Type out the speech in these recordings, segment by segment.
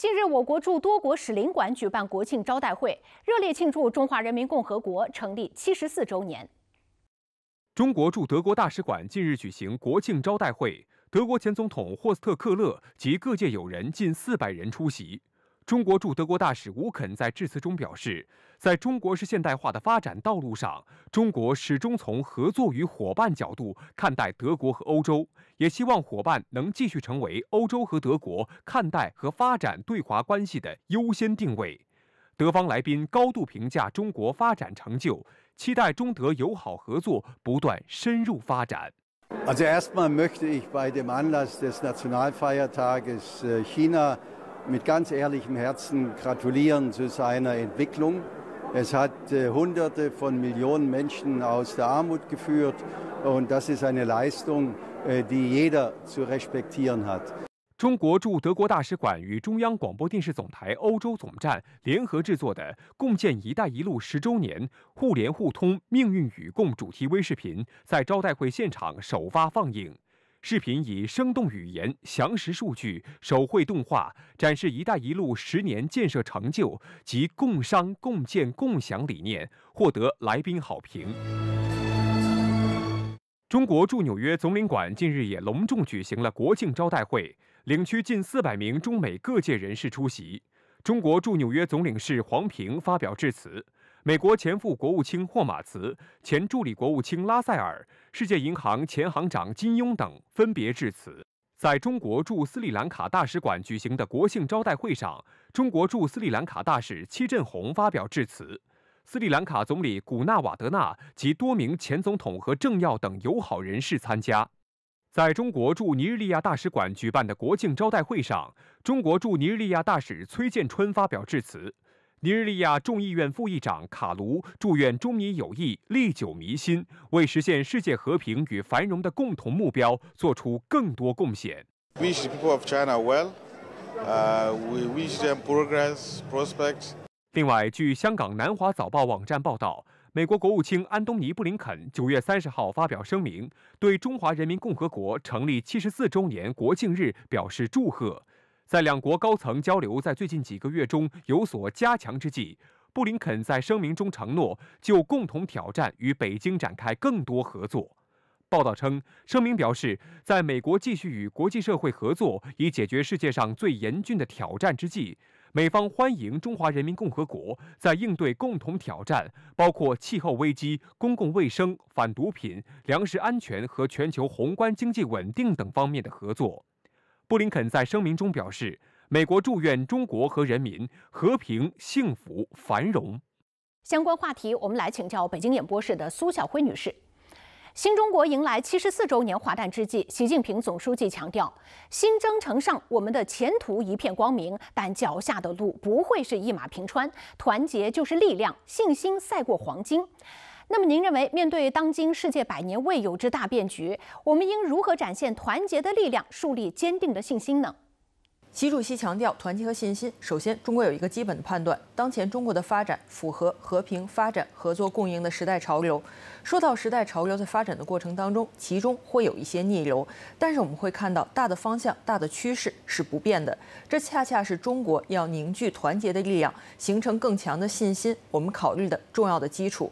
近日，我国驻多国使领馆举办国庆招待会，热烈庆祝中华人民共和国成立七十四周年。中国驻德国大使馆近日举行国庆招待会，德国前总统霍斯特·克勒及各界友人近四百人出席。中国驻德国大使吴肯在致辞中表示，在中国式现代化的发展道路上，中国始终从合作与伙伴角度看待德国和欧洲，也希望伙伴能继续成为欧洲和德国看待和发展对华关系的优先定位。德方来宾高度评价中国发展成就，期待中德友好合作不断深入发展。Als erstmal möchte ich bei dem Anlass des Nationalfeiertages China. 中国驻德国大使馆与中央广播电视总台欧洲总站联合制作的“共建‘一带一路’十周年，互联互通，命运与共”主题微视频在招待会现场首发放映。视频以生动语言、详实数据、手绘动画展示“一带一路”十年建设成就及共商共建共享理念，获得来宾好评。中国驻纽约总领馆近日也隆重举行了国庆招待会，领区近四百名中美各界人士出席。中国驻纽约总领事黄平发表致辞。美国前副国务卿霍马茨、前助理国务卿拉塞尔、世界银行前行长金庸等分别致辞。在中国驻斯里兰卡大使馆举行的国庆招待会上，中国驻斯里兰卡大使戚振宏发表致辞。斯里兰卡总理古纳瓦德纳及多名前总统和政要等友好人士参加。在中国驻尼日利亚大使馆举办的国庆招待会上，中国驻尼日利亚大使崔建春发表致辞。尼日利亚众议院副议长卡卢祝愿中尼友谊历久弥新，为实现世界和平与繁荣的共同目标做出更多贡献。We wish the people of China well. Uh, we wish them progress prospects. 另外，据香港南华早报网站报道，美国国务卿安东尼·布林肯九月三十号发表声明，对中华人民共和国成立七十四周年国庆日表示祝贺。在两国高层交流在最近几个月中有所加强之际，布林肯在声明中承诺就共同挑战与北京展开更多合作。报道称，声明表示，在美国继续与国际社会合作以解决世界上最严峻的挑战之际，美方欢迎中华人民共和国在应对共同挑战，包括气候危机、公共卫生、反毒品、粮食安全和全球宏观经济稳定等方面的合作。布林肯在声明中表示，美国祝愿中国和人民和平、幸福、繁荣。相关话题，我们来请教北京演播室的苏晓辉女士。新中国迎来七十四周年华诞之际，习近平总书记强调，新征程上我们的前途一片光明，但脚下的路不会是一马平川。团结就是力量，信心赛过黄金。那么，您认为面对当今世界百年未有之大变局，我们应如何展现团结的力量、树立坚定的信心呢？习主席强调，团结和信心，首先，中国有一个基本的判断：当前中国的发展符合和平发展、合作共赢的时代潮流。说到时代潮流，在发展的过程当中，其中会有一些逆流，但是我们会看到大的方向、大的趋势是不变的。这恰恰是中国要凝聚团结的力量、形成更强的信心，我们考虑的重要的基础。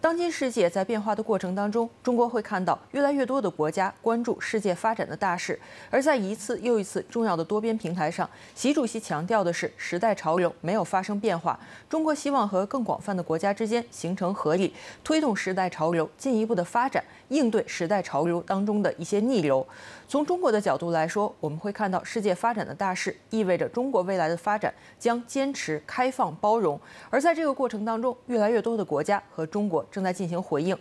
当今世界在变化的过程当中，中国会看到越来越多的国家关注世界发展的大势，而在一次又一次重要的多边平台上，习主席强调的是时代潮流没有发生变化，中国希望和更广泛的国家之间形成合力，推动时代潮流进一步的发展，应对时代潮流当中的一些逆流。从中国的角度来说，我们会看到世界发展的大势意味着中国未来的发展将坚持开放包容，而在这个过程当中，越来越多的国家和中国。正在进行回应。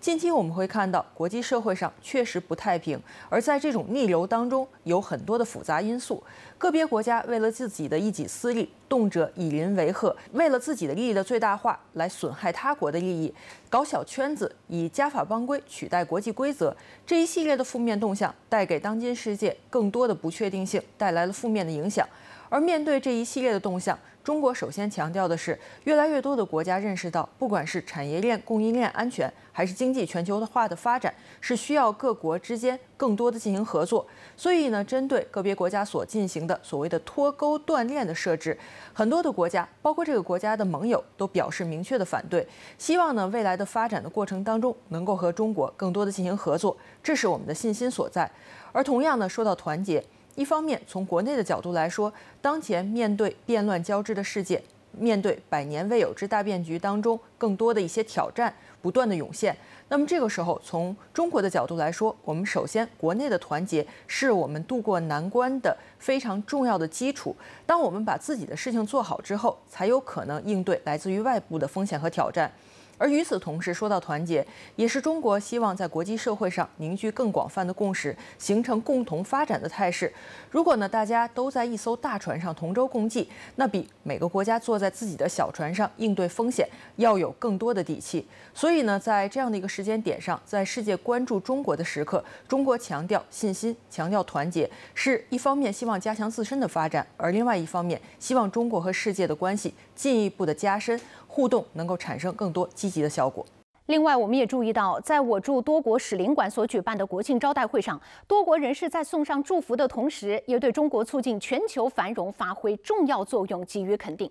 近期我们会看到，国际社会上确实不太平。而在这种逆流当中，有很多的复杂因素。个别国家为了自己的一己私利，动辄以邻为壑，为了自己的利益的最大化来损害他国的利益，搞小圈子，以加法帮规取代国际规则。这一系列的负面动向，带给当今世界更多的不确定性，带来了负面的影响。而面对这一系列的动向，中国首先强调的是，越来越多的国家认识到，不管是产业链、供应链安全，还是经济全球化的发展，是需要各国之间更多的进行合作。所以呢，针对个别国家所进行的所谓的脱钩断链的设置，很多的国家，包括这个国家的盟友，都表示明确的反对，希望呢未来的发展的过程当中，能够和中国更多的进行合作，这是我们的信心所在。而同样呢，说到团结。一方面，从国内的角度来说，当前面对变乱交织的世界，面对百年未有之大变局当中更多的一些挑战不断的涌现。那么这个时候，从中国的角度来说，我们首先国内的团结是我们度过难关的非常重要的基础。当我们把自己的事情做好之后，才有可能应对来自于外部的风险和挑战。而与此同时，说到团结，也是中国希望在国际社会上凝聚更广泛的共识，形成共同发展的态势。如果呢，大家都在一艘大船上同舟共济，那比每个国家坐在自己的小船上应对风险要有更多的底气。所以呢，在这样的一个时间点上，在世界关注中国的时刻，中国强调信心、强调团结，是一方面希望加强自身的发展，而另外一方面希望中国和世界的关系进一步的加深。互动能够产生更多积极的效果。另外，我们也注意到，在我驻多国使领馆所举办的国庆招待会上，多国人士在送上祝福的同时，也对中国促进全球繁荣发挥重要作用给予肯定。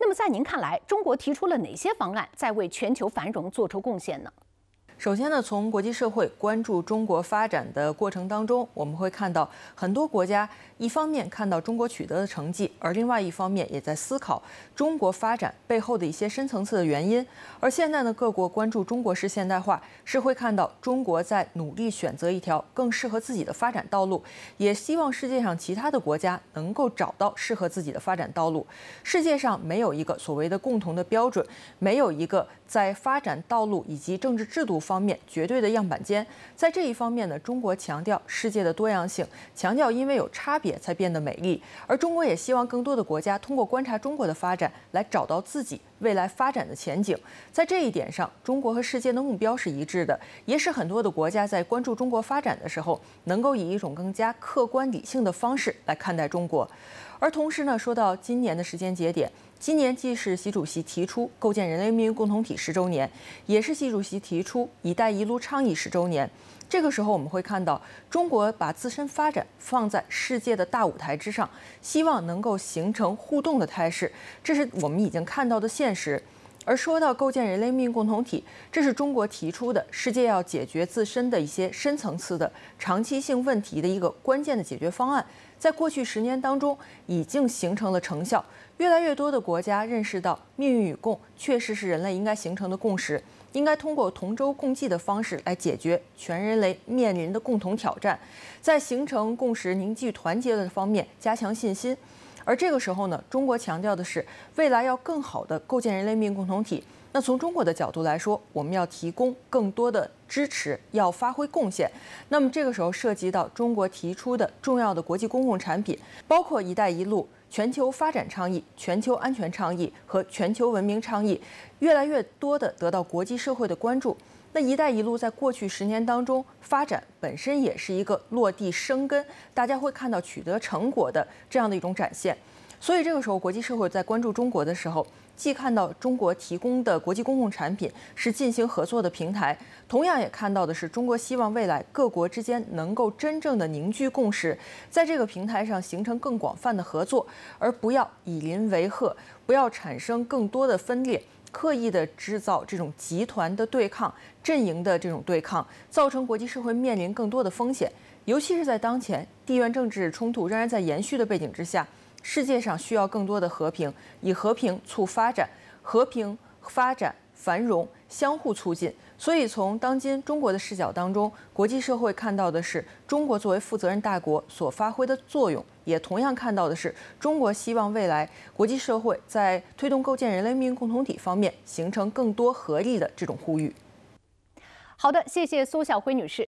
那么，在您看来，中国提出了哪些方案，在为全球繁荣做出贡献呢？首先呢，从国际社会关注中国发展的过程当中，我们会看到很多国家一方面看到中国取得的成绩，而另外一方面也在思考中国发展背后的一些深层次的原因。而现在呢，各国关注中国式现代化，是会看到中国在努力选择一条更适合自己的发展道路，也希望世界上其他的国家能够找到适合自己的发展道路。世界上没有一个所谓的共同的标准，没有一个。在发展道路以及政治制度方面，绝对的样板间。在这一方面呢，中国强调世界的多样性，强调因为有差别才变得美丽。而中国也希望更多的国家通过观察中国的发展，来找到自己未来发展的前景。在这一点上，中国和世界的目标是一致的，也使很多的国家在关注中国发展的时候，能够以一种更加客观理性的方式来看待中国。而同时呢，说到今年的时间节点。今年既是习主席提出构建人类命运共同体十周年，也是习主席提出“一带一路”倡议十周年。这个时候，我们会看到中国把自身发展放在世界的大舞台之上，希望能够形成互动的态势，这是我们已经看到的现实。而说到构建人类命运共同体，这是中国提出的，世界要解决自身的一些深层次的长期性问题的一个关键的解决方案。在过去十年当中，已经形成了成效。越来越多的国家认识到，命运与共确实是人类应该形成的共识，应该通过同舟共济的方式来解决全人类面临的共同挑战，在形成共识、凝聚团结的方面加强信心。而这个时候呢，中国强调的是未来要更好的构建人类命运共同体。那从中国的角度来说，我们要提供更多的支持，要发挥贡献。那么这个时候涉及到中国提出的重要的国际公共产品，包括“一带一路”、全球发展倡议、全球安全倡议和全球文明倡议，越来越多的得到国际社会的关注。那“一带一路”在过去十年当中发展本身也是一个落地生根，大家会看到取得成果的这样的一种展现。所以这个时候，国际社会在关注中国的时候，既看到中国提供的国际公共产品是进行合作的平台，同样也看到的是中国希望未来各国之间能够真正的凝聚共识，在这个平台上形成更广泛的合作，而不要以邻为壑，不要产生更多的分裂。刻意的制造这种集团的对抗、阵营的这种对抗，造成国际社会面临更多的风险。尤其是在当前地缘政治冲突仍然在延续的背景之下，世界上需要更多的和平，以和平促发展，和平发展繁荣相互促进。所以，从当今中国的视角当中，国际社会看到的是中国作为负责任大国所发挥的作用。也同样看到的是，中国希望未来国际社会在推动构建人类命运共同体方面形成更多合力的这种呼吁。好的，谢谢苏晓辉女士。